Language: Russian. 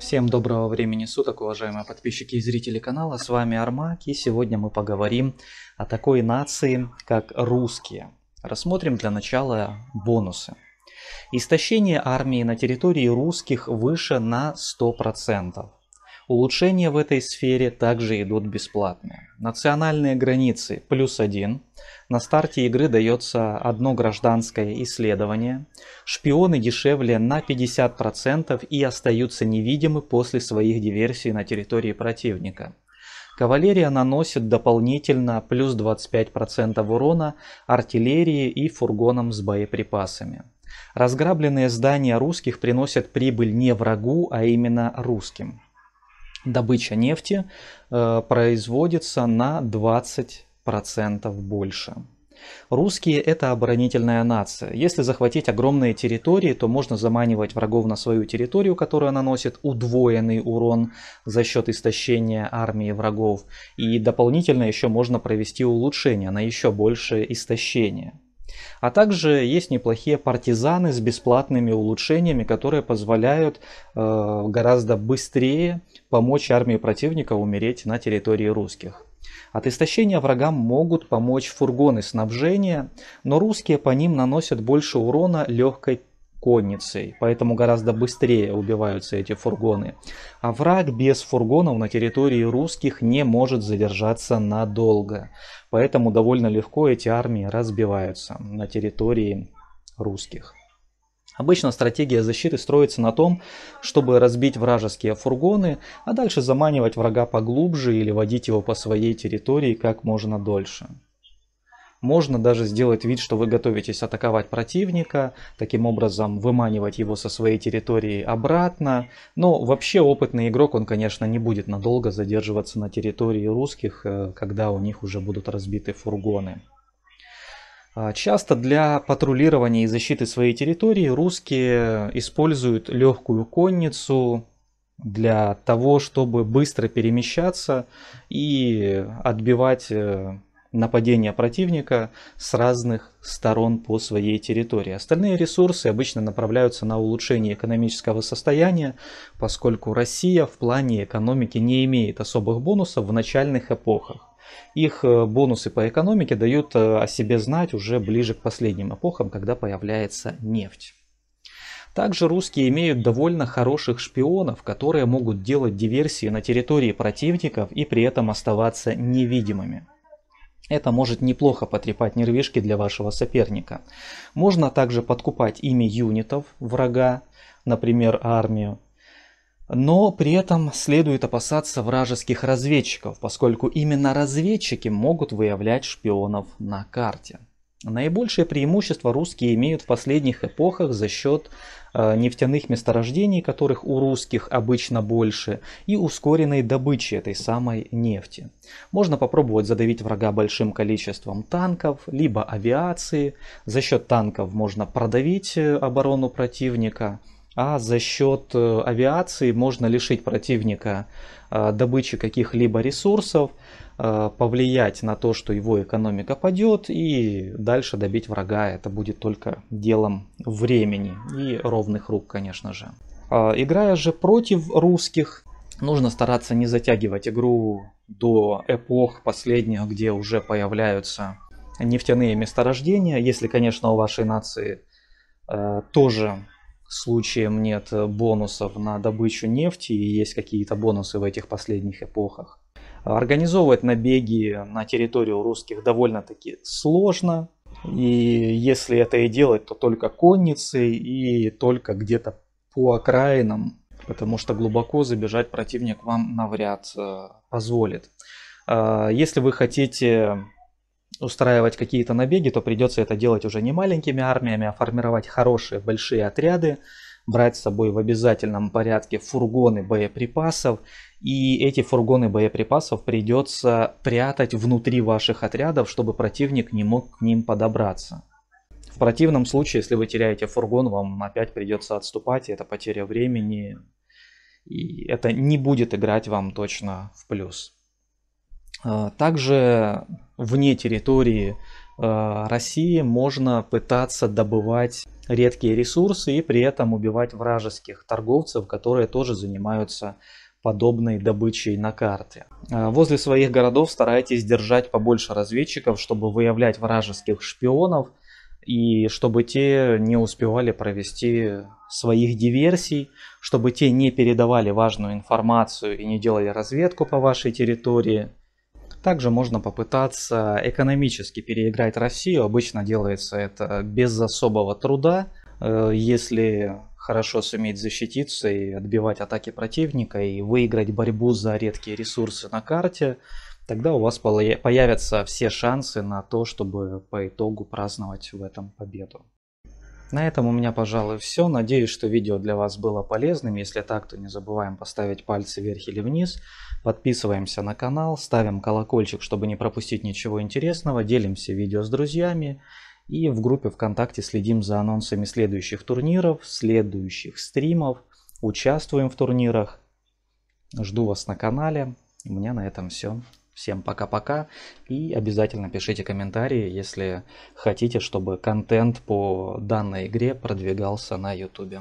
Всем доброго времени суток, уважаемые подписчики и зрители канала. С вами Армак, и сегодня мы поговорим о такой нации, как русские. Рассмотрим для начала бонусы. Истощение армии на территории русских выше на 100%. Улучшения в этой сфере также идут бесплатные. Национальные границы плюс один. На старте игры дается одно гражданское исследование. Шпионы дешевле на 50% и остаются невидимы после своих диверсий на территории противника. Кавалерия наносит дополнительно плюс 25% урона артиллерии и фургонам с боеприпасами. Разграбленные здания русских приносят прибыль не врагу, а именно русским добыча нефти э, производится на 20% больше. Русские – это оборонительная нация. Если захватить огромные территории, то можно заманивать врагов на свою территорию, которая наносит удвоенный урон за счет истощения армии врагов. И дополнительно еще можно провести улучшение на еще большее истощение. А также есть неплохие партизаны с бесплатными улучшениями, которые позволяют э, гораздо быстрее помочь армии противника умереть на территории русских. От истощения врагам могут помочь фургоны снабжения, но русские по ним наносят больше урона легкой конницей, поэтому гораздо быстрее убиваются эти фургоны. А враг без фургонов на территории русских не может задержаться надолго, поэтому довольно легко эти армии разбиваются на территории русских. Обычно стратегия защиты строится на том, чтобы разбить вражеские фургоны, а дальше заманивать врага поглубже или водить его по своей территории как можно дольше. Можно даже сделать вид, что вы готовитесь атаковать противника, таким образом выманивать его со своей территории обратно. Но вообще опытный игрок, он, конечно, не будет надолго задерживаться на территории русских, э, когда у них уже будут разбиты фургоны. А, часто для патрулирования и защиты своей территории русские используют легкую конницу для того, чтобы быстро перемещаться и отбивать э, нападения противника с разных сторон по своей территории. Остальные ресурсы обычно направляются на улучшение экономического состояния, поскольку Россия в плане экономики не имеет особых бонусов в начальных эпохах. Их э, бонусы по экономике дают э, о себе знать уже ближе к последним эпохам, когда появляется нефть. Также русские имеют довольно хороших шпионов, которые могут делать диверсии на территории противников и при этом оставаться невидимыми. Это может неплохо потрепать нервишки для вашего соперника. Можно также подкупать ими юнитов врага, например, армию. Но при этом следует опасаться вражеских разведчиков, поскольку именно разведчики могут выявлять шпионов на карте. Наибольшее преимущество русские имеют в последних эпохах за счет э, нефтяных месторождений, которых у русских обычно больше, и ускоренной добычи этой самой нефти. Можно попробовать задавить врага большим количеством танков, либо авиации. За счет танков можно продавить э, оборону противника – а за счет э, авиации можно лишить противника э, добычи каких-либо ресурсов, э, повлиять на то, что его экономика падет, и дальше добить врага. Это будет только делом времени и ровных рук, конечно же. А, играя же против русских, нужно стараться не затягивать игру до эпох последних, где уже появляются нефтяные месторождения, если, конечно, у вашей нации тоже случаем нет э, бонусов на добычу нефти, и есть какие-то бонусы в этих последних эпохах. Организовывать набеги на территорию русских довольно-таки сложно, и если это и делать, то только конницей и только где-то по окраинам, потому что глубоко забежать противник вам навряд э, позволит. А, если вы хотите устраивать какие-то набеги, то придется это делать уже не маленькими армиями, а формировать хорошие большие отряды, брать с собой в обязательном порядке фургоны боеприпасов. И эти фургоны боеприпасов придется прятать внутри ваших отрядов, чтобы противник не мог к ним подобраться. В противном случае, если вы теряете фургон, вам опять придется отступать, и это потеря времени, и это не будет играть вам точно в плюс. А, также вне территории а, России можно пытаться добывать редкие ресурсы и при этом убивать вражеских торговцев, которые тоже занимаются подобной добычей на карте. А, возле своих городов старайтесь держать побольше разведчиков, чтобы выявлять вражеских шпионов и чтобы те не успевали провести своих диверсий, чтобы те не передавали важную информацию и не делали разведку по вашей территории. Также можно попытаться экономически переиграть Россию. Обычно делается это без особого труда. Э, если хорошо суметь защититься и отбивать атаки противника и выиграть борьбу за редкие ресурсы на карте, тогда у вас появятся все шансы на то, чтобы по итогу праздновать в этом победу. На этом у меня, пожалуй, все. Надеюсь, что видео для вас было полезным. Если так, то не забываем поставить пальцы вверх или вниз. Подписываемся на канал, ставим колокольчик, чтобы не пропустить ничего интересного. Делимся видео с друзьями. И в группе ВКонтакте следим за анонсами следующих турниров, следующих стримов. Участвуем в турнирах. Жду вас на канале. У меня на этом все. Всем пока-пока и обязательно пишите комментарии, если хотите, чтобы контент по данной игре продвигался на YouTube.